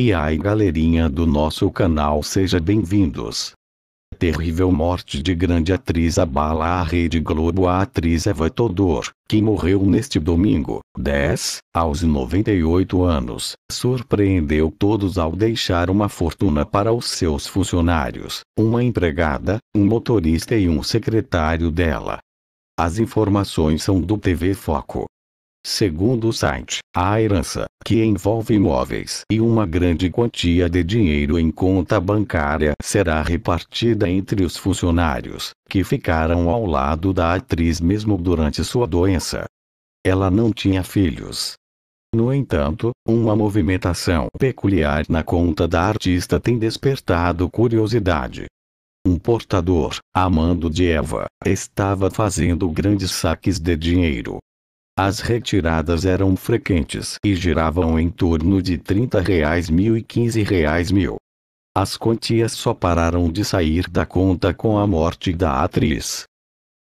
E ai galerinha do nosso canal seja bem-vindos. Terrível morte de grande atriz abala a Rede Globo A atriz Eva Todor, que morreu neste domingo, 10, aos 98 anos, surpreendeu todos ao deixar uma fortuna para os seus funcionários, uma empregada, um motorista e um secretário dela. As informações são do TV Foco. Segundo o site, a herança, que envolve imóveis e uma grande quantia de dinheiro em conta bancária, será repartida entre os funcionários, que ficaram ao lado da atriz mesmo durante sua doença. Ela não tinha filhos, no entanto, uma movimentação peculiar na conta da artista tem despertado curiosidade. Um portador, amando de Eva, estava fazendo grandes saques de dinheiro, as retiradas eram frequentes e giravam em torno de 30 reais mil e 15 reais mil. As quantias só pararam de sair da conta com a morte da atriz,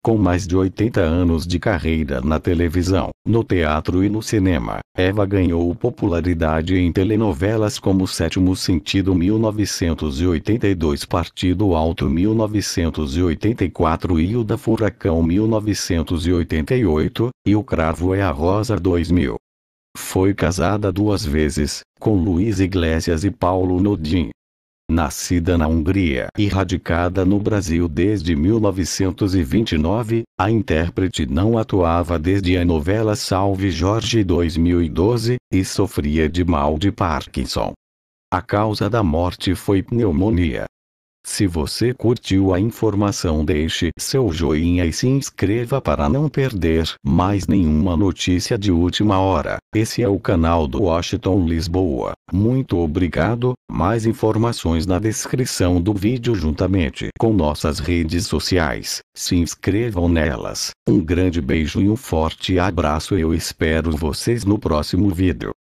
com mais de 80 anos de carreira na televisão, no teatro e no cinema, Eva ganhou popularidade em telenovelas como Sétimo Sentido 1982, Partido Alto 1984 e O da Furacão 1988, e O Cravo é a Rosa 2000. Foi casada duas vezes, com Luiz Iglesias e Paulo Nodin. Nascida na Hungria e radicada no Brasil desde 1929, a intérprete não atuava desde a novela Salve Jorge 2012 e sofria de mal de Parkinson. A causa da morte foi pneumonia. Se você curtiu a informação deixe seu joinha e se inscreva para não perder mais nenhuma notícia de última hora. Esse é o canal do Washington Lisboa. Muito obrigado, mais informações na descrição do vídeo juntamente com nossas redes sociais. Se inscrevam nelas. Um grande beijo e um forte abraço eu espero vocês no próximo vídeo.